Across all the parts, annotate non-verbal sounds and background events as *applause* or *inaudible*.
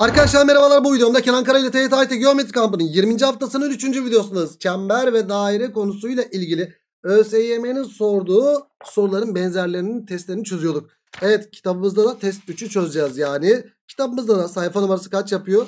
Arkadaşlar merhabalar bu videomda Kenan Kara ile TYT Geometri Kampı'nın 20. haftasının 3. videosundayız. Çember ve daire konusuyla ilgili ÖSYM'nin sorduğu soruların benzerlerinin testlerini çözüyorduk. Evet kitabımızda da test 3'ü çözeceğiz yani. Kitabımızda da sayfa numarası kaç yapıyor?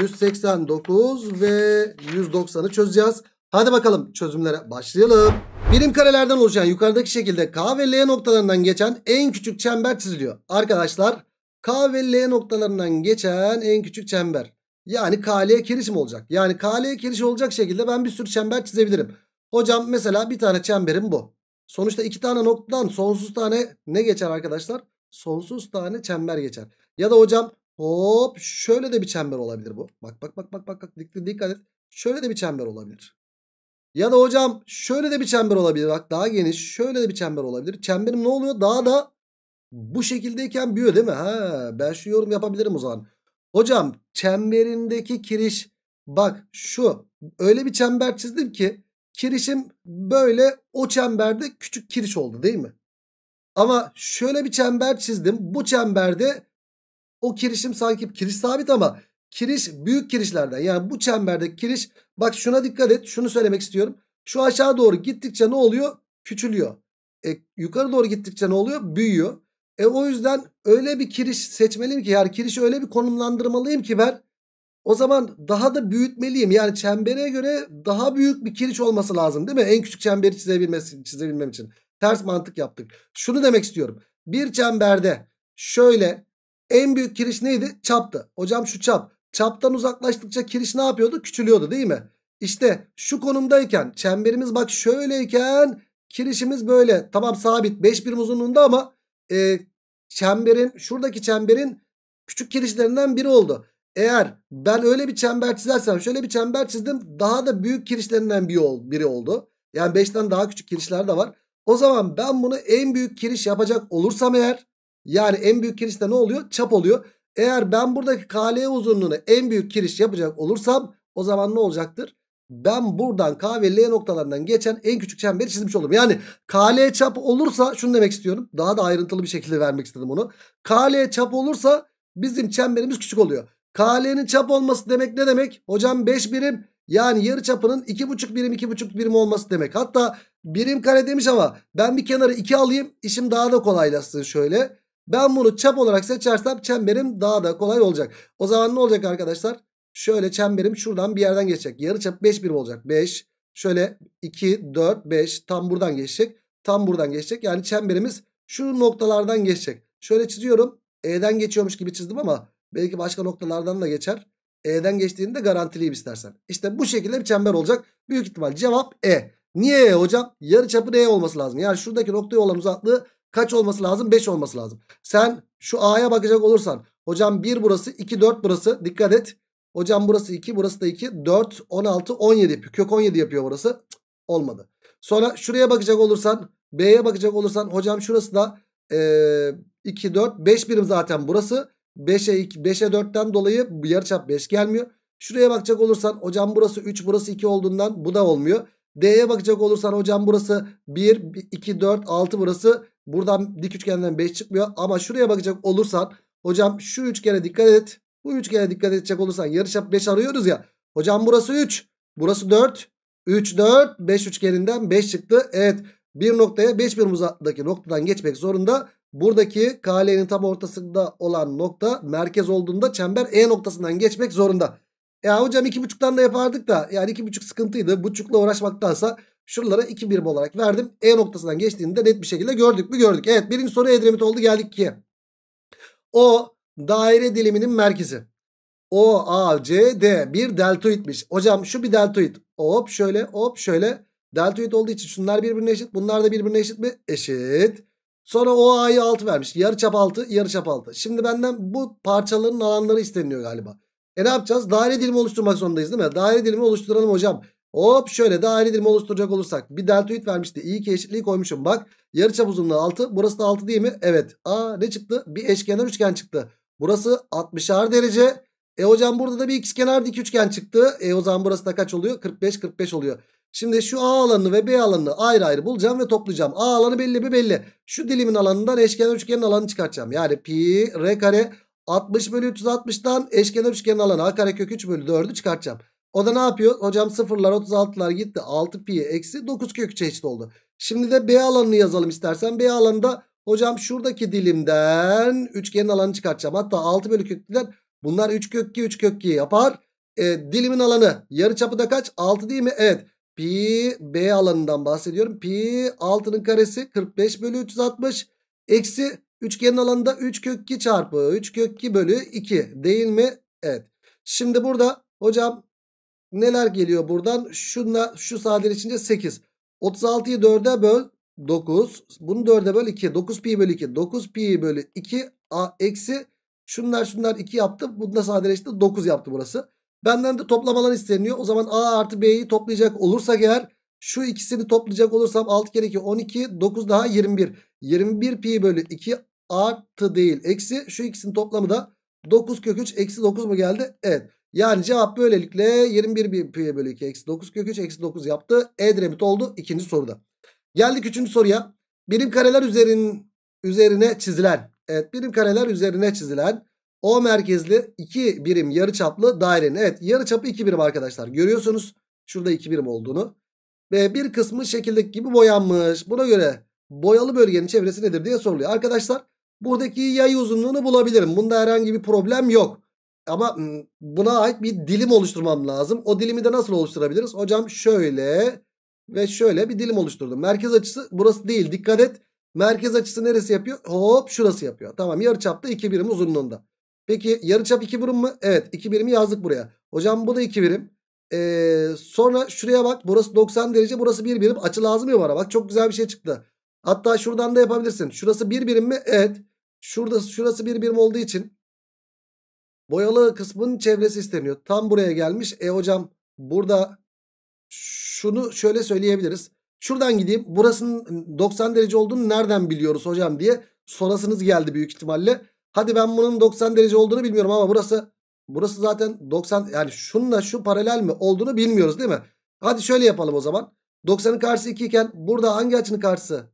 189 ve 190'ı çözeceğiz. Hadi bakalım çözümlere başlayalım. Birim karelerden oluşan yukarıdaki şekilde K ve L noktalarından geçen en küçük çember çiziliyor. Arkadaşlar K ve L noktalarından geçen en küçük çember. Yani KL kirişim olacak. Yani KL kiriş olacak şekilde ben bir sürü çember çizebilirim. Hocam mesela bir tane çemberim bu. Sonuçta iki tane noktadan sonsuz tane ne geçer arkadaşlar? Sonsuz tane çember geçer. Ya da hocam hop şöyle de bir çember olabilir bu. Bak bak bak bak bak bak dikkat et. Şöyle de bir çember olabilir. Ya da hocam şöyle de bir çember olabilir. Bak daha geniş şöyle de bir çember olabilir. Çemberim ne oluyor? Daha da bu şekildeyken büyüyor değil mi? Ha, ben şu yorum yapabilirim o zaman. Hocam çemberindeki kiriş bak şu öyle bir çember çizdim ki kirişim böyle o çemberde küçük kiriş oldu değil mi? Ama şöyle bir çember çizdim. Bu çemberde o kirişim sanki kiriş sabit ama kiriş büyük kirişlerden. Yani bu çemberde kiriş bak şuna dikkat et şunu söylemek istiyorum. Şu aşağı doğru gittikçe ne oluyor? Küçülüyor. E, yukarı doğru gittikçe ne oluyor? Büyüyor. E o yüzden öyle bir kiriş seçmeliyim ki yani kirişi öyle bir konumlandırmalıyım ki ben o zaman daha da büyütmeliyim. Yani çembere göre daha büyük bir kiriş olması lazım değil mi? En küçük çemberi çizebilmesi, çizebilmem için. Ters mantık yaptık. Şunu demek istiyorum. Bir çemberde şöyle en büyük kiriş neydi? Çaptı. Hocam şu çap. Çaptan uzaklaştıkça kiriş ne yapıyordu? Küçülüyordu değil mi? İşte şu konumdayken çemberimiz bak şöyleyken kirişimiz böyle. Tamam sabit 5 birim uzunluğunda ama e, çemberin şuradaki çemberin küçük kirişlerinden biri oldu. Eğer ben öyle bir çember çizersem şöyle bir çember çizdim daha da büyük kirişlerinden biri oldu. Yani 5'ten daha küçük kirişler de var. O zaman ben bunu en büyük kiriş yapacak olursam eğer yani en büyük kiriş ne oluyor? Çap oluyor. Eğer ben buradaki KL uzunluğunu en büyük kiriş yapacak olursam o zaman ne olacaktır? ben buradan K ve L noktalarından geçen en küçük çemberi çizmiş olurum. Yani KL çapı olursa şunu demek istiyorum. Daha da ayrıntılı bir şekilde vermek istedim onu. KL çapı olursa bizim çemberimiz küçük oluyor. KL'nin çap olması demek ne demek? Hocam 5 birim yani yarı çapının 2,5 birim 2,5 birim olması demek. Hatta birim kare demiş ama ben bir kenarı 2 alayım işim daha da kolaylaşsın şöyle. Ben bunu çap olarak seçersem çemberim daha da kolay olacak. O zaman ne olacak arkadaşlar? Şöyle çemberim şuradan bir yerden geçecek. Yarıçap 5 birim olacak. 5. Şöyle 2, 4, 5. Tam buradan geçecek. Tam buradan geçecek. Yani çemberimiz şu noktalardan geçecek. Şöyle çiziyorum. E'den geçiyormuş gibi çizdim ama belki başka noktalardan da geçer. E'den geçtiğini de garantileyim istersen. İşte bu şekilde bir çember olacak. Büyük ihtimal cevap E. Niye E hocam? Yarı çapı E olması lazım. Yani şuradaki noktaya olan uzaklığı kaç olması lazım? 5 olması lazım. Sen şu A'ya bakacak olursan. Hocam 1 burası 2 4 burası. Dikkat et. Hocam burası 2 burası da 2. 4 16 17 yapıyor. Kök 17 yapıyor burası. Cık, olmadı. Sonra şuraya bakacak olursan B'ye bakacak olursan hocam şurası da e, 2 4 5 birim zaten burası. 5'e 5'e 4'ten dolayı yarıçap 5 gelmiyor. Şuraya bakacak olursan hocam burası 3 burası 2 olduğundan bu da olmuyor. D'ye bakacak olursan hocam burası 1 2 4 6 burası. Buradan dik üçgenden 5 çıkmıyor ama şuraya bakacak olursan hocam şu üçgene dikkat et. Bu üçgene dikkat edecek olursan yarıçap 5 arıyoruz ya. Hocam burası 3. Burası 4. 3 4 5 üçgeninden 5 çıktı. Evet bir noktaya 5 birim uzaktaki noktadan geçmek zorunda. Buradaki kalenin tam ortasında olan nokta merkez olduğunda çember E noktasından geçmek zorunda. Ya e hocam 2.5'tan da yapardık da yani 2.5 sıkıntıydı. Buçukla uğraşmaktansa şuralara 2 birim olarak verdim. E noktasından geçtiğini de net bir şekilde gördük mü gördük. Evet birinci soru Edremit oldu geldik ki. O daire diliminin merkezi. O, A, C, D bir deltoidmiş. Hocam şu bir deltoid. Hop şöyle hop şöyle. Deltoid olduğu için şunlar birbirine eşit. Bunlar da birbirine eşit mi? Eşit. Sonra o A'yı 6 vermiş. Yarıçap 6, yarıçap 6. Şimdi benden bu parçaların alanları isteniyor galiba. E ne yapacağız? Daire dilimi oluşturmak zorundayız değil mi? Daire dilimi oluşturalım hocam. Hop şöyle daire dilimi oluşturacak olursak. Bir deltoid vermişti. İyi ki eşitliği koymuşum. Bak yarıçap uzunluğu 6. Burası da 6 değil mi? Evet. Aa ne çıktı? Bir eşkenar üçgen çıktı. Burası 60'ar derece. E hocam burada da bir ikizkenar dik üçgen çıktı. E o zaman burası da kaç oluyor? 45 45 oluyor. Şimdi şu A alanını ve B alanını ayrı ayrı bulacağım ve toplayacağım. A alanı belli bir belli. Şu dilimin alanından eşkenar üçgenin alanını çıkartacağım. Yani pi r kare 60 bölü 360'dan eşkenar üçgenin alanı a kare kök 3 bölü 4'ü çıkartacağım. O da ne yapıyor? Hocam sıfırlar 36'lar gitti. 6 pi eksi 9 kök 3'e eşit oldu. Şimdi de B alanını yazalım istersen. B alanında Hocam şuradaki dilimden üçgenin alanı çıkartacağım. Hatta 6 bölü kökten bunlar 3 kökki 3 kökki yapar. E, dilimin alanı yarı çapı da kaç? 6 değil mi? Evet. Pi B alanından bahsediyorum. Pi 6'nın karesi 45 bölü 360. Eksi üçgenin alanında 3 kök 2 çarpı 3 kök 2 bölü 2 değil mi? Evet. Şimdi burada hocam neler geliyor buradan? Şunla şu sadenin içince 8. 36'yı 4'e böl. 9. Bunu 4'e böl 2. 9 pi bölü 2. 9 pi bölü 2 a, eksi şunlar şunlar 2 yaptı. Bunda sadeleşti 9 yaptı burası. Benden de toplamalar isteniyor. O zaman a artı b'yi toplayacak olursak eğer şu ikisini toplayacak olursam 6 kere 2 12 9 daha 21. 21 pi bölü 2 artı değil eksi şu ikisinin toplamı da 9 kök 3 eksi 9 mu geldi? Evet. Yani cevap böylelikle 21 pi bölü 2 eksi 9 kök 3 eksi 9 yaptı. Edremit oldu ikinci soruda. Geldik üçüncü soruya. Birim kareler üzerin, üzerine çizilen. Evet birim kareler üzerine çizilen. O merkezli iki birim yarıçaplı dairenin. Evet yarıçapı iki birim arkadaşlar. Görüyorsunuz şurada iki birim olduğunu. Ve bir kısmı şekildeki gibi boyanmış. Buna göre boyalı bölgenin çevresi nedir diye soruluyor. Arkadaşlar buradaki yay uzunluğunu bulabilirim. Bunda herhangi bir problem yok. Ama buna ait bir dilim oluşturmam lazım. O dilimi de nasıl oluşturabiliriz? Hocam şöyle ve şöyle bir dilim oluşturdum. Merkez açısı burası değil dikkat et. Merkez açısı neresi yapıyor? Hop şurası yapıyor. Tamam yarıçapta 2 birim uzunluğunda. Peki yarıçap 2 birim mi? Evet 2 birimi yazdık buraya. Hocam bu da 2 birim. Ee, sonra şuraya bak. Burası 90 derece. Burası 1 birim. Açı lazım ya bana. Bak çok güzel bir şey çıktı. Hatta şuradan da yapabilirsin. Şurası 1 birim mi? Evet. Şurada, şurası 1 birim olduğu için boyalı kısmın çevresi isteniyor. Tam buraya gelmiş. E hocam burada şunu şöyle söyleyebiliriz. Şuradan gideyim burasının 90 derece olduğunu nereden biliyoruz hocam diye sorasınız geldi büyük ihtimalle. Hadi ben bunun 90 derece olduğunu bilmiyorum ama burası burası zaten 90 yani şununla şu paralel mi olduğunu bilmiyoruz değil mi? Hadi şöyle yapalım o zaman. 90'ın karşısı 2 iken burada hangi açının karşısı?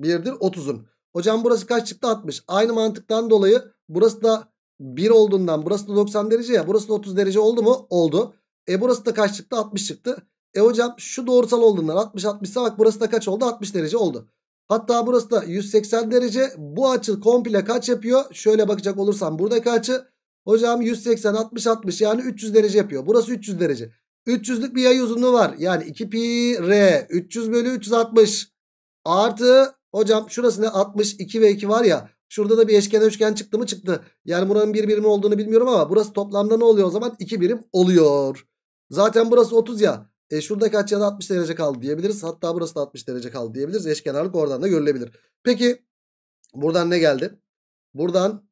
1'dir 30'un. Hocam burası kaç çıktı 60. Aynı mantıktan dolayı burası da 1 olduğundan burası da 90 derece ya burası da 30 derece oldu mu? Oldu. E burası da kaç çıktı 60 çıktı. E hocam şu doğrusal olduğundan 60 60 bak burası da kaç oldu? 60 derece oldu. Hatta burası da 180 derece. Bu açı komple kaç yapıyor? Şöyle bakacak olursam buradaki açı hocam 180 60 60 yani 300 derece yapıyor. Burası 300 derece. 300'lük bir yay uzunluğu var. Yani 2 pi r 300 bölü 360 artı hocam şurası ne 62 ve 2 var ya. Şurada da bir eşken üçgen çıktı mı çıktı. Yani buranın bir birim olduğunu bilmiyorum ama burası toplamda ne oluyor o zaman? 2 birim oluyor. Zaten burası 30 ya. E kaç ya da 60 derece kaldı diyebiliriz. Hatta burası da 60 derece kaldı diyebiliriz. Eşkenarlık oradan da görülebilir. Peki buradan ne geldi? Buradan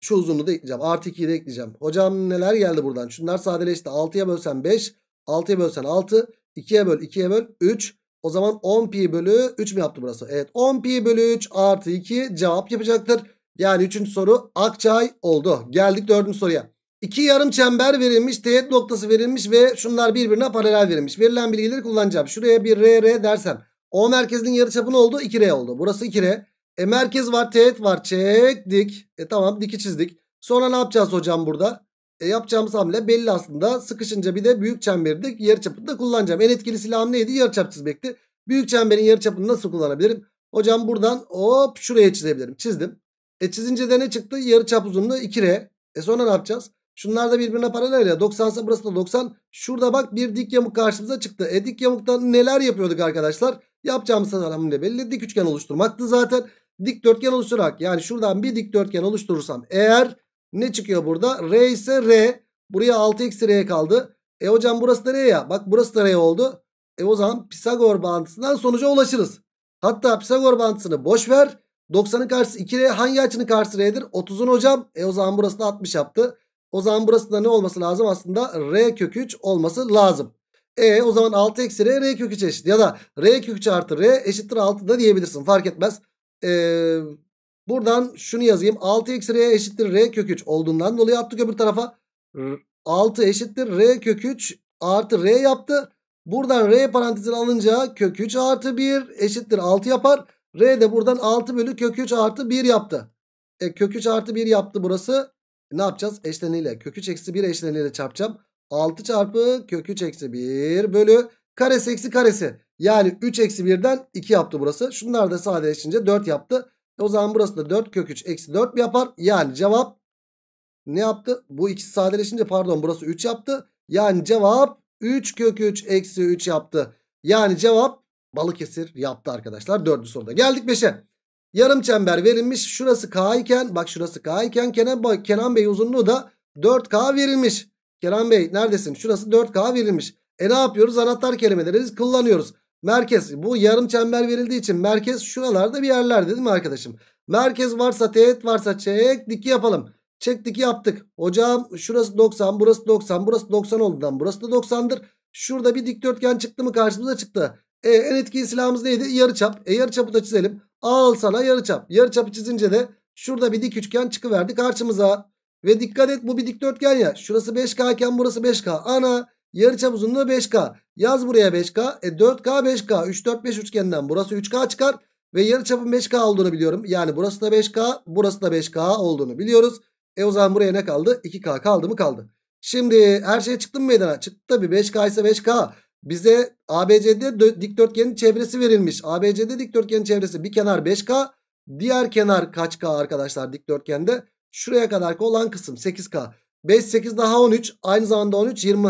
şu uzunluğu da ekleyeceğim. Artı 2'yi de ekleyeceğim. Hocam neler geldi buradan? Şunlar sadeleşti. 6'ya bölsen 5. 6'ya bölsen 6. 2'ye böl 2'ye böl 3. O zaman 10 pi bölü 3 mi yaptı burası? Evet 10 pi bölü 3 artı 2 cevap yapacaktır. Yani 3. soru Akçay oldu. Geldik 4. soruya. İki yarım çember verilmiş. Teğet noktası verilmiş ve şunlar birbirine paralel verilmiş. Verilen bilgileri kullanacağım. Şuraya bir R, R dersem. O merkezinin yarıçapı ne oldu? 2R oldu. Burası 2R. E merkez var, teğet var. Çektik. E tamam diki çizdik. Sonra ne yapacağız hocam burada? E yapacağımız hamle belli aslında. Sıkışınca bir de büyük çemberi de yarıçapını da kullanacağım. En etkili silahım neydi? Yarıçap çizmekti. Büyük çemberin yarıçapını nasıl kullanabilirim? Hocam buradan hop şuraya çizebilirim. Çizdim. E çizince de ne çıktı? Yarıçap uzunluğu 2R. E sonra ne yapacağız? Şunlar da birbirine paralel ya. 90 ise burası da 90. Şurada bak bir dik yamuk karşımıza çıktı. E dik yamukta neler yapıyorduk arkadaşlar? Yapacağımız hamle belli. Dik üçgen oluşturmaktı zaten. Dik dörtgen oluşturarak yani şuradan bir dik dörtgen oluşturursam eğer ne çıkıyor burada? R ise R. Buraya 6 eksi R kaldı. E hocam burası da R ya. Bak burası da R oldu. E o zaman Pisagor bağıntısından sonuca ulaşırız. Hatta Pisagor bağıntısını boş ver. 90'ın karşısı 2R hangi açının karşısı R'dir? 30'un hocam. E o zaman burası da 60 yaptı. O zaman burası da ne olması lazım? Aslında r kök 3 olması lazım. E o zaman 6 eksi r r kök 3 eşit. Ya da r kök 3 artı r eşittir 6 da diyebilirsin. Fark etmez. Ee, buradan şunu yazayım. 6 eksi r eşittir r kök 3 olduğundan dolayı attık öbür tarafa. 6 eşittir r kök 3 artı r yaptı. Buradan r parantezini alınca kök 3 artı 1 eşittir 6 yapar. R de buradan 6 bölü kök 3 artı 1 yaptı. E, kök 3 artı 1 yaptı burası ne yapacağız? Eşleniyle kök 3 eksi 1 eşleniyle çarpacağım. 6 çarpı kök 3 eksi 1 bölü karesi eksi karesi. Yani 3 eksi 1'den 2 yaptı burası. Şunlar da sadeleşince 4 yaptı. o zaman burası da 4 kök 3 eksi 4 yapar? Yani cevap ne yaptı? Bu ikisi sadeleşince pardon burası 3 yaptı. Yani cevap 3 kök 3 eksi 3 yaptı. Yani cevap Balıkesir yaptı arkadaşlar. Dördüncü soruda geldik 5'e. Yarım çember verilmiş. Şurası K iken bak şurası K iken Kenan, Kenan Bey uzunluğu da 4K verilmiş. Kenan Bey neredesin? Şurası 4K verilmiş. E ne yapıyoruz? Anahtar kelimeleri kullanıyoruz. Merkez bu yarım çember verildiği için merkez şuralarda bir yerler değil mi arkadaşım? Merkez varsa teğet varsa çek diki yapalım. Çek diki yaptık. Hocam şurası 90 burası 90 burası 90 olduğundan burası da 90'dır. Şurada bir dikdörtgen çıktı mı karşımıza çıktı. E, en etkili silahımız neydi? Yarı çap. E çapı da çizelim. Al sana yarıçap. Yarıçapı çizince de şurada bir dik üçgen çıkıverdi karşımıza. Ve dikkat et bu bir dikdörtgen ya. Şurası 5K iken burası 5K. Ana yarıçap uzunluğu 5K. Yaz buraya 5K. E 4K 5K. 3 4 5 üçgeninden burası 3K çıkar. Ve yarıçapın 5K olduğunu biliyorum. Yani burası da 5K, burası da 5K olduğunu biliyoruz. E o zaman buraya ne kaldı? 2K kaldı mı? Kaldı. Şimdi her şey çıktı mı meydana? Çıktı tabii 5K ise 5K. Bize ABCD dikdörtgenin çevresi verilmiş. ABCD dikdörtgenin çevresi bir kenar 5K. Diğer kenar kaç K arkadaşlar dikdörtgende? Şuraya kadar olan kısım 8K. 5 8 daha 13 aynı zamanda 13 20.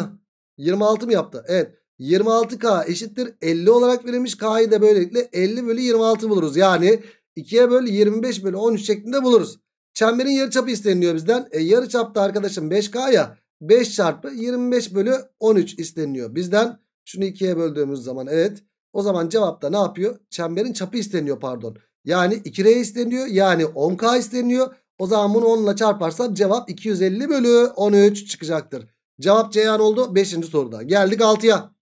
26 mı yaptı? Evet. 26K eşittir 50 olarak verilmiş. K'yı da böylelikle 50 bölü 26 buluruz. Yani 2'ye bölü 25 bölü 13 şeklinde buluruz. Çemberin yarıçapı isteniliyor bizden. E, yarıçapta arkadaşım 5K ya 5 çarpı 25 bölü 13 isteniliyor bizden. Şunu ikiye böldüğümüz zaman evet. O zaman cevapta ne yapıyor? Çemberin çapı isteniyor pardon. Yani 2R isteniyor. Yani 10K isteniyor. O zaman bunu 10 ile çarparsam cevap 250 bölü 13 çıkacaktır. Cevap Ceyhan oldu 5. soruda. Geldik 6'ya.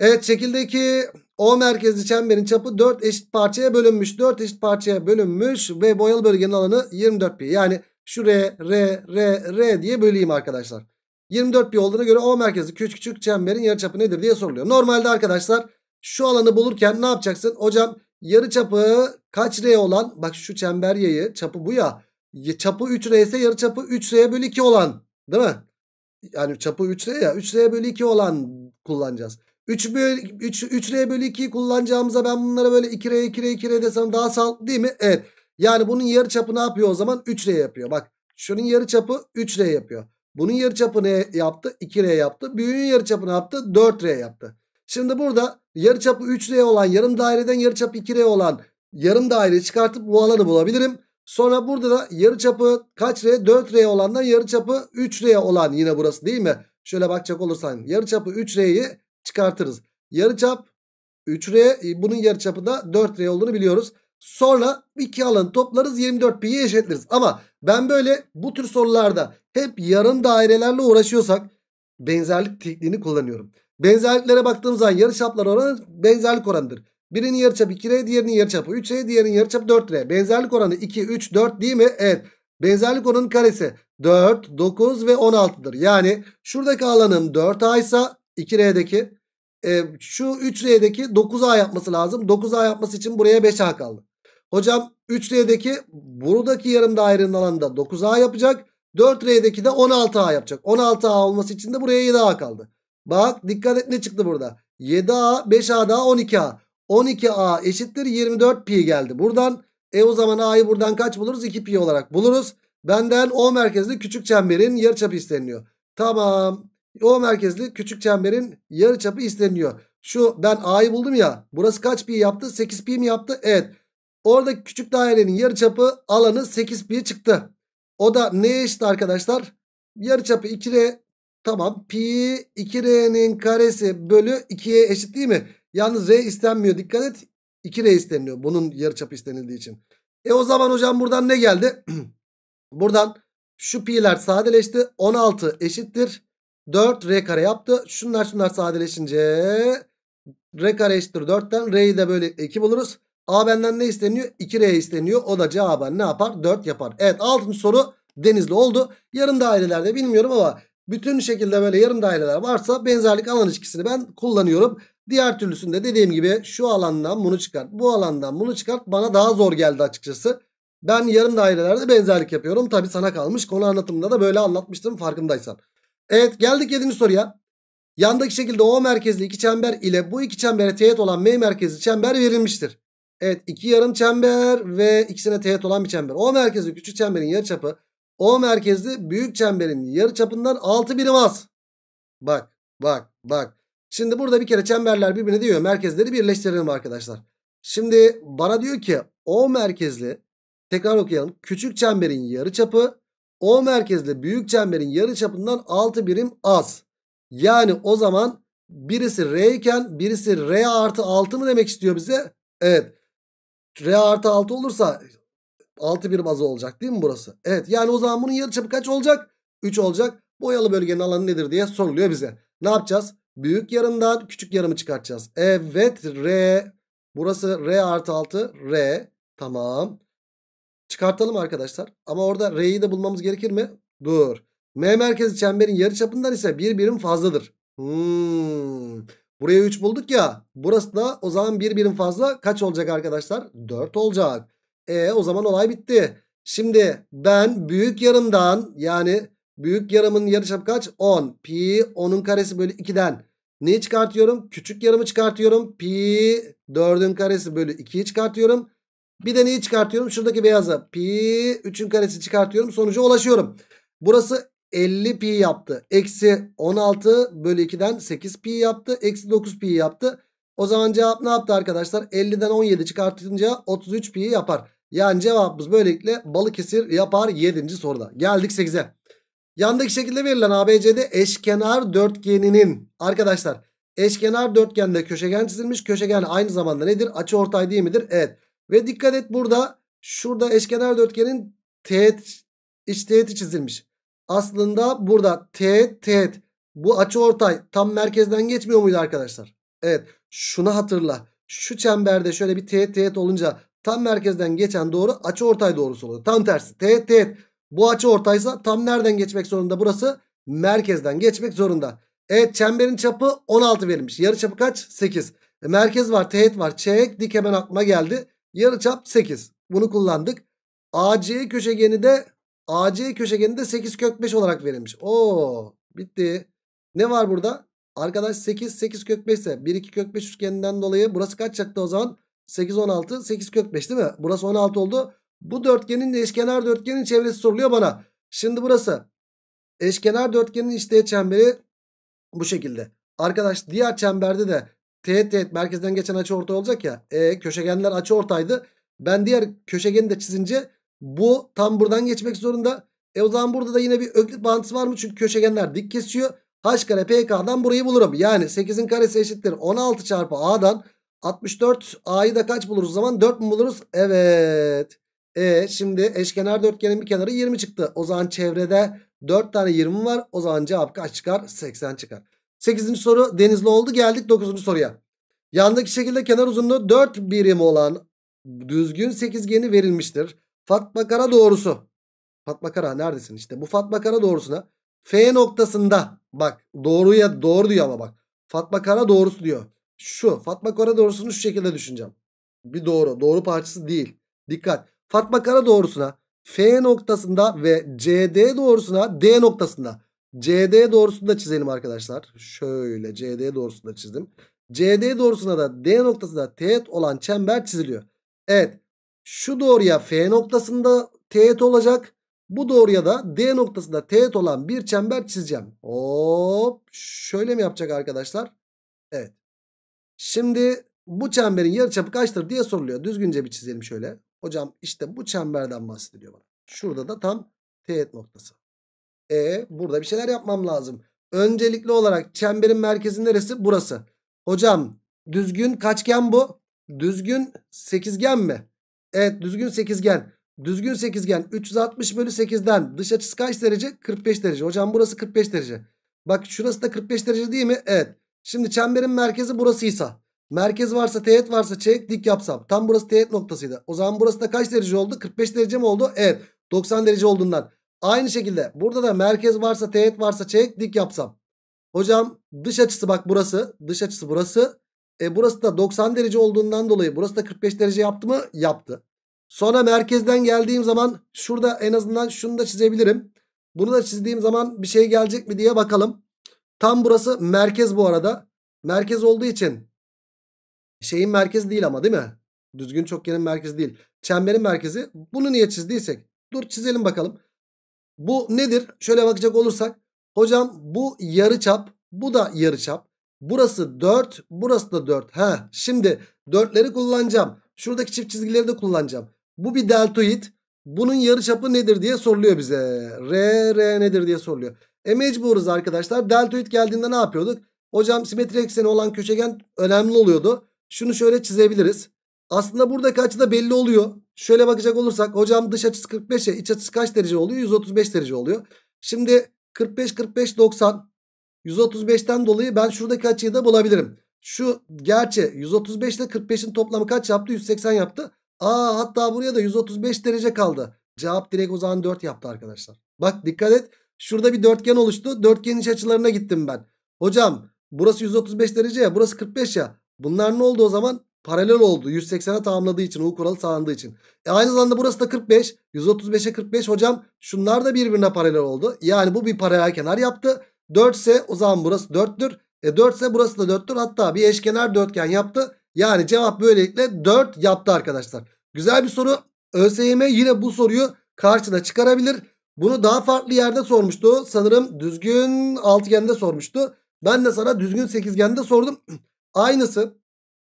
Evet şekildeki O merkezli çemberin çapı 4 eşit parçaya bölünmüş. 4 eşit parçaya bölünmüş ve boyalı bölgenin alanı 24 pi. Yani şuraya R, R, R diye böleyim arkadaşlar. 24 pi olduğuna göre O merkezli küçük küçük çemberin yarıçapı nedir diye soruluyor. Normalde arkadaşlar şu alanı bulurken ne yapacaksın? Hocam yarıçapı kaç R olan bak şu çember yayı çapı bu ya. Çapı 3 R ise yarıçapı 3 R bölü 2 olan değil mi? Yani çapı 3 R ya 3 R bölü 2 olan kullanacağız. 3 bölü 3 3 R bölü 2 kullanacağımıza ben bunlara böyle 2 R 2 R 2 R desem daha sağlıklı değil mi? Evet. Yani bunun yarıçapı ne yapıyor o zaman? 3 R yapıyor. Bak şunun yarıçapı 3 R yapıyor. Bunun yarıçapı ne yaptı? 2R yaptı. Büyüğün yarıçapı ne yaptı? 4R yaptı. Şimdi burada yarıçapı 3R olan yarım daireden yarıçapı 2R olan yarım daire çıkartıp bu alanı bulabilirim. Sonra burada da yarıçapı kaç R? 4R olandan yarıçapı 3R olan yine burası değil mi? Şöyle bakacak olursan yarıçapı 3R'yi çıkartırız. Yarıçap 3R e, bunun yarıçapı da 4R olduğunu biliyoruz. Sonra iki alanı toplarız 24pi'yi eşitleriz. Ama ben böyle bu tür sorularda hep yarım dairelerle uğraşıyorsak benzerlik tekniğini kullanıyorum. Benzerliklere baktığım zaman yarıçaplar oranı benzerlik oranıdır. Birinin yarıçapı 2R, diğerinin yarıçapı 3R, diğerinin yarıçapı 4R. Benzerlik oranı 2, 3, 4 değil mi? Evet. Benzerlik oranının karesi 4, 9 ve 16'dır. Yani şuradaki alanım 4A ise 2R'deki e, şu 3R'deki 9A yapması lazım. 9A yapması için buraya 5A kaldı. Hocam 3R'deki buradaki yarım dairenin alanı da 9A yapacak. 4R'deki de 16A yapacak. 16A olması için de buraya 7A kaldı. Bak dikkat et ne çıktı burada. 7A 5A daha 12A. 12A eşittir 24 pi geldi. Buradan e o zaman A'yı buradan kaç buluruz? 2 pi olarak buluruz. Benden O merkezli küçük çemberin yarıçapı isteniyor. Tamam. O merkezli küçük çemberin yarıçapı isteniyor. Şu ben A'yı buldum ya. Burası kaç pi yaptı? 8 pi mi yaptı? Evet. Oradaki küçük dairenin yarıçapı alanı 8 pi çıktı. O da neye eşit arkadaşlar? Yarıçapı 2R tamam pi 2R'nin karesi bölü 2'ye eşit değil mi? Yalnız R istenmiyor dikkat et. 2R isteniyor bunun yarıçapı istenildiği için. E o zaman hocam buradan ne geldi? *clears throat* buradan şu pi'ler sadeleşti. 16 eşittir. 4 R kare yaptı. Şunlar şunlar sadeleşince R kare eşittir 4'ten R'yi de böyle 2 buluruz. A benden ne isteniyor? 2R isteniyor. O da cevaben ne yapar? 4 yapar. Evet 6. soru Denizli oldu. Yarım dairelerde bilmiyorum ama bütün şekilde böyle yarım daireler varsa benzerlik alan ilişkisini ben kullanıyorum. Diğer türlüsünde dediğim gibi şu alandan bunu çıkart. Bu alandan bunu çıkart. Bana daha zor geldi açıkçası. Ben yarım dairelerde benzerlik yapıyorum. Tabi sana kalmış. Konu anlatımında da böyle anlatmıştım farkındaysan. Evet geldik 7. soruya. Yandaki şekilde O merkezli iki çember ile bu iki çembere teğet olan M merkezli çember verilmiştir. Evet iki yarım çember ve ikisine teğet olan bir çember. O merkezli küçük çemberin yarı çapı, o merkezli büyük çemberin yarı çapından 6 birim az. Bak bak bak. Şimdi burada bir kere çemberler birbirine diyor. Merkezleri birleştirelim arkadaşlar. Şimdi bana diyor ki o merkezli tekrar okuyalım. Küçük çemberin yarı çapı, o merkezli büyük çemberin yarı çapından 6 birim az. Yani o zaman birisi R iken birisi R artı 6 mı demek istiyor bize? Evet. R artı 6 olursa 6 bir bazı olacak değil mi burası? Evet yani o zaman bunun yarıçapı kaç olacak? 3 olacak. Boyalı bölgenin alanı nedir diye soruluyor bize. Ne yapacağız? Büyük yarımdan küçük yarımı çıkartacağız. Evet R. Burası R artı 6. R. Tamam. Çıkartalım arkadaşlar. Ama orada R'yi de bulmamız gerekir mi? Dur. M merkezi çemberin yarı çapından ise bir birim fazladır. Hmm. Buraya 3 bulduk ya. Burası da o zaman 1 bir birim fazla kaç olacak arkadaşlar? 4 olacak. E o zaman olay bitti. Şimdi ben büyük yarımdan yani büyük yarımın yarıçapı kaç? 10. Pi 10'un karesi bölü 2'den. Neyi çıkartıyorum? Küçük yarımı çıkartıyorum. Pi 4'ün karesi bölü 2'yi çıkartıyorum. Bir de neyi çıkartıyorum? Şuradaki beyazı. Pi 3'ün karesi çıkartıyorum. Sonuca ulaşıyorum. Burası 50 pi yaptı. Eksi 16 bölü 2'den 8 pi yaptı. Eksi 9 pi yaptı. O zaman cevap ne yaptı arkadaşlar? 50'den 17 çıkartınca 33 pi yapar. Yani cevabımız böylelikle Balıkesir yapar 7. soruda. Geldik 8'e. Yandaki şekilde verilen ABC'de eşkenar dörtgeninin arkadaşlar eşkenar dörtgende köşegen çizilmiş. Köşegen aynı zamanda nedir? Açı ortay değil midir? Evet. Ve dikkat et burada şurada eşkenar dörtgenin teğet iç teğeti çizilmiş aslında burada teğet teğet bu açı ortay tam merkezden geçmiyor muydu arkadaşlar? Evet şunu hatırla. Şu çemberde şöyle bir teğet teğet olunca tam merkezden geçen doğru açı ortay doğrusu oluyor. Tam tersi teğet teğet. Bu açı ortaysa tam nereden geçmek zorunda burası? Merkezden geçmek zorunda. Evet çemberin çapı 16 verilmiş. Yarı çapı kaç? 8. E, merkez var teğet var. Çek dik hemen aklıma geldi. Yarı çap 8. Bunu kullandık. AC köşegeni de AC köşegeninde 8 kök 5 olarak verilmiş. Oo bitti. Ne var burada? Arkadaş 8 8 kök 5 ise 1 2 kök 5 üçgeninden dolayı burası kaç çıktı o zaman? 8 16 8 kök 5 değil mi? Burası 16 oldu. Bu dörtgenin eşkenar dörtgenin çevresi soruluyor bana. Şimdi burası eşkenar dörtgenin işte çemberi bu şekilde. Arkadaş diğer çemberde de teğet teğet merkezden geçen açı orta olacak ya. E, köşegenler açı ortaydı. Ben diğer köşegeni de çizince bu tam buradan geçmek zorunda. E o zaman burada da yine bir öklit bağıntısı var mı? Çünkü köşegenler dik kesiyor. H kare PK'dan burayı bulurum. Yani 8'in karesi eşittir 16 çarpı A'dan 64 A'yı da kaç buluruz zaman? 4 mu buluruz? Evet. E şimdi eşkenar dörtgenin bir kenarı 20 çıktı. O zaman çevrede 4 tane 20 var. O zaman cevap kaç çıkar? 80 çıkar. 8. soru denizli oldu. Geldik 9. soruya. Yandaki şekilde kenar uzunluğu 4 birim olan düzgün sekizgeni verilmiştir. Fatma Kara doğrusu. Fatma Kara neredesin? İşte bu Fatma Kara doğrusuna F noktasında bak doğruya doğru diyor ama bak. Fatma Kara doğrusu diyor. Şu Fatma Kara doğrusunu şu şekilde düşüneceğim. Bir doğru. Doğru parçası değil. Dikkat. Fatma Kara doğrusuna F noktasında ve CD doğrusuna D noktasında. CD doğrusunu da çizelim arkadaşlar. Şöyle CD doğrusunu da çizdim. CD doğrusuna da D noktasında teğet olan çember çiziliyor. Evet şu doğruya F noktasında teğet olacak. Bu doğruya da D noktasında teğet olan bir çember çizeceğim. Hop şöyle mi yapacak arkadaşlar? Evet. Şimdi bu çemberin yarıçapı kaçtır diye soruluyor. Düzgünce bir çizelim şöyle. Hocam işte bu çemberden bahsediyor bana. Şurada da tam teğet noktası. E burada bir şeyler yapmam lazım. Öncelikli olarak çemberin merkezi neresi? Burası. Hocam düzgün kaçgen bu? Düzgün sekizgen mi? Evet düzgün sekizgen. Düzgün sekizgen 360 bölü 8'den dış açısı kaç derece? 45 derece. Hocam burası 45 derece. Bak şurası da 45 derece değil mi? Evet. Şimdi çemberin merkezi burasıysa. Merkez varsa teğet varsa çek dik yapsam. Tam burası teğet noktasıydı. O zaman burası da kaç derece oldu? 45 derece mi oldu? Evet. 90 derece olduğundan. Aynı şekilde burada da merkez varsa teğet varsa çek dik yapsam. Hocam dış açısı bak burası. Dış açısı burası. E burası da 90 derece olduğundan dolayı burası da 45 derece yaptı mı? Yaptı. Sonra merkezden geldiğim zaman şurada en azından şunu da çizebilirim. Bunu da çizdiğim zaman bir şey gelecek mi diye bakalım. Tam burası merkez bu arada. Merkez olduğu için şeyin merkezi değil ama değil mi? Düzgün çokgenin merkezi değil. Çemberin merkezi. Bunu niye çizdiysek? Dur çizelim bakalım. Bu nedir? Şöyle bakacak olursak. Hocam bu yarı çap. Bu da yarı çap. Burası 4. Burası da 4. Ha, şimdi 4'leri kullanacağım. Şuradaki çift çizgileri de kullanacağım. Bu bir deltoid. Bunun yarıçapı nedir diye soruluyor bize. R, R nedir diye soruluyor. E mecburuz arkadaşlar. Deltoid geldiğinde ne yapıyorduk? Hocam simetri ekseni olan köşegen önemli oluyordu. Şunu şöyle çizebiliriz. Aslında buradaki açı da belli oluyor. Şöyle bakacak olursak hocam dış açısı 45'e iç açısı kaç derece oluyor? 135 derece oluyor. Şimdi 45 45 90 135'ten dolayı ben şuradaki açıyı da bulabilirim. Şu gerçi 135 ile 45'in toplamı kaç yaptı? 180 yaptı. Aa hatta buraya da 135 derece kaldı. Cevap direkt o zaman 4 yaptı arkadaşlar. Bak dikkat et. Şurada bir dörtgen oluştu. Dörtgenin iç açılarına gittim ben. Hocam burası 135 derece ya burası 45 ya. Bunlar ne oldu o zaman? Paralel oldu. 180'e tamamladığı için. U kuralı sağlandığı için. E aynı zamanda burası da 45. 135'e 45 hocam. Şunlar da birbirine paralel oldu. Yani bu bir paralel kenar yaptı. 4 ise o zaman burası 4'tür. E 4 ise burası da 4'tür. Hatta bir eşkenar dörtgen yaptı. Yani cevap böylelikle 4 yaptı arkadaşlar. Güzel bir soru. ÖSYM yine bu soruyu karşına çıkarabilir. Bunu daha farklı yerde sormuştu. Sanırım düzgün altıgende sormuştu. Ben de sana düzgün sekizgende sordum. *clears throat* Aynısı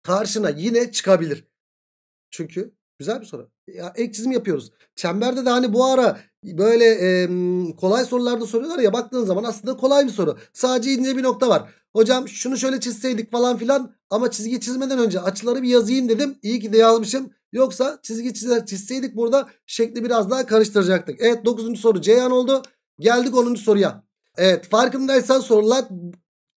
karşına yine çıkabilir. Çünkü güzel bir soru. Ya, ek çizim yapıyoruz. Çemberde de hani bu ara böyle e, kolay sorularda soruyorlar ya baktığın zaman aslında kolay bir soru. Sadece ince bir nokta var. Hocam şunu şöyle çizseydik falan filan ama çizgi çizmeden önce açıları bir yazayım dedim. İyi ki de yazmışım. Yoksa çizgi çizer, çizseydik burada şekli biraz daha karıştıracaktık. Evet 9. soru Ceyhan oldu. Geldik 10. soruya. Evet farkındaysan sorular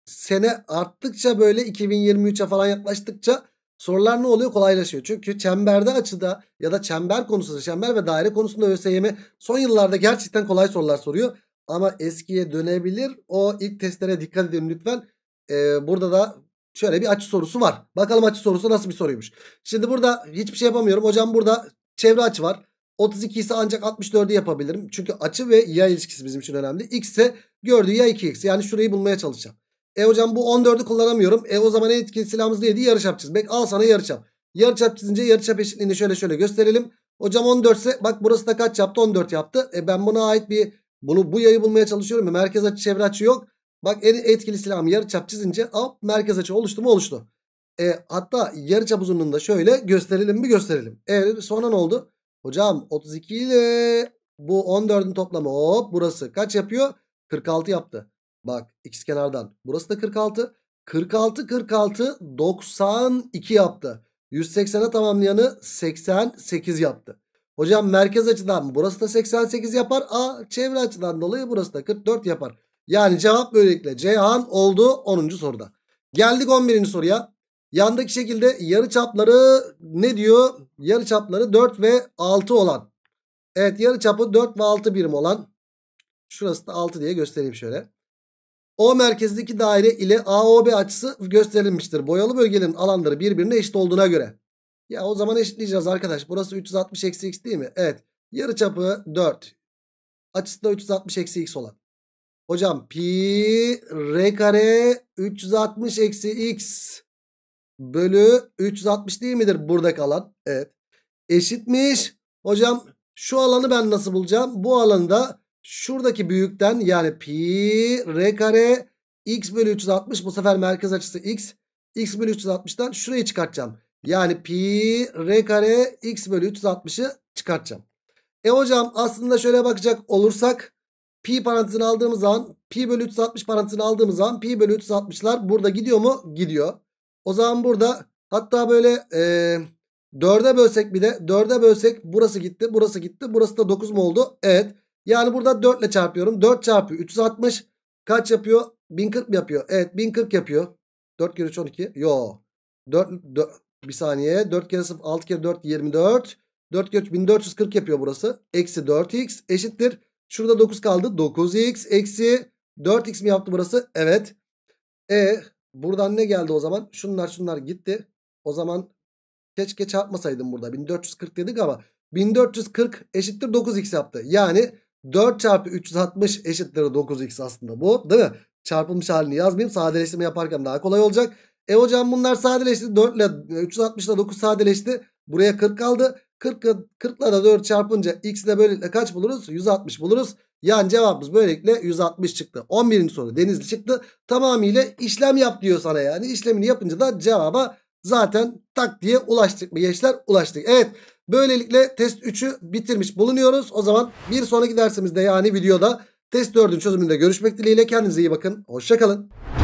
sene arttıkça böyle 2023'e falan yaklaştıkça Sorular ne oluyor? Kolaylaşıyor. Çünkü çemberde açıda ya da çember konusunda çember ve daire konusunda ÖSYM son yıllarda gerçekten kolay sorular soruyor. Ama eskiye dönebilir. O ilk testlere dikkat edin lütfen. Ee, burada da şöyle bir açı sorusu var. Bakalım açı sorusu nasıl bir soruymuş. Şimdi burada hiçbir şey yapamıyorum. Hocam burada çevre açı var. 32 ise ancak 64'ü yapabilirim. Çünkü açı ve yay ilişkisi bizim için önemli. X ise gördüğü yay 2x. Yani şurayı bulmaya çalışacağım. E hocam bu 14'ü kullanamıyorum. E o zaman en etkili silahımız neydi? Yarıçap çizmek. Al sana yarıçap. Yarıçap çizince yarıçap eşitliğini şöyle şöyle gösterelim. Hocam 14 ise bak burası da kaç yaptı? 14 yaptı. E ben buna ait bir bunu bu yayı bulmaya çalışıyorum. E merkez açı çevre açı yok. Bak en etkili silahım yarıçap çizince hop merkez açı oluştu mu oluştu. E, hatta yarıçap uzunluğunda şöyle gösterelim bir gösterelim. E sonra ne oldu? Hocam 32 ile bu 14'ün toplamı hop burası kaç yapıyor? 46 yaptı. Bak x kenardan. Burası da 46. 46 46 92 yaptı. 180'e tamamlayanı 88 yaptı. Hocam merkez açıdan burası da 88 yapar. A çevre açıdan dolayı burası da 44 yapar. Yani cevap böylelikle Ceyhan oldu 10. soruda. Geldik 11. soruya. Yandaki şekilde yarı çapları ne diyor? Yarı çapları 4 ve 6 olan. Evet yarı çapı 4 ve 6 birim olan. Şurası da 6 diye göstereyim şöyle. O merkezdeki daire ile AOB açısı gösterilmiştir. Boyalı bölgenin alanları birbirine eşit olduğuna göre. Ya o zaman eşitleyeceğiz arkadaş. Burası 360 eksi x değil mi? Evet. Yarı çapı 4. Açısı da 360 eksi x olan. Hocam pi r kare 360 eksi x bölü 360 değil midir burada kalan? Evet. Eşitmiş. Hocam şu alanı ben nasıl bulacağım? Bu alanı da Şuradaki büyükten yani pi r kare x bölü 360 bu sefer merkez açısı x. x bölü 360'dan şurayı çıkartacağım. Yani pi r kare x bölü 360'ı çıkartacağım. E hocam aslında şöyle bakacak olursak pi parantezini aldığımız an pi bölü 360 parantezini aldığımız an pi bölü 360'lar burada gidiyor mu? Gidiyor. O zaman burada hatta böyle e, 4'e bölsek bir de 4'e bölsek burası gitti burası gitti burası da 9 mu oldu? Evet. Yani burada 4 ile çarpıyorum. 4 çarpı 360 kaç yapıyor? 1040 yapıyor? Evet 1040 yapıyor. 4 kere 3 12. Yo. 4, 4 bir saniye. 4 kere 0 6 kere 4 24. 4 kere 3 1440 yapıyor burası. Eksi 4x eşittir. Şurada 9 kaldı. 9x eksi 4x mi yaptı burası? Evet. E buradan ne geldi o zaman? Şunlar şunlar gitti. O zaman keşke çarpmasaydım burada. 1440 dedik ama 1440 eşittir 9x yaptı. Yani 4 çarpı 360 eşittir 9x aslında bu değil mi? Çarpılmış halini yazmayayım. Sadeleştirme yaparken daha kolay olacak. E hocam bunlar sadeleşti. 4 ile 360 e, ile 9 sadeleşti. Buraya 40 kaldı. 40, 40 ile 4 çarpınca x ile böylelikle kaç buluruz? 160 buluruz. Yani cevabımız böylelikle 160 çıktı. 11. soru denizli çıktı. Tamamıyla işlem yap diyor sana yani. İşlemini yapınca da cevaba zaten tak diye ulaştık mı gençler? Ulaştık. Evet Böylelikle test 3'ü bitirmiş bulunuyoruz. O zaman bir sonraki dersimizde yani videoda test 4'ün çözümünde görüşmek dileğiyle. Kendinize iyi bakın. Hoşçakalın.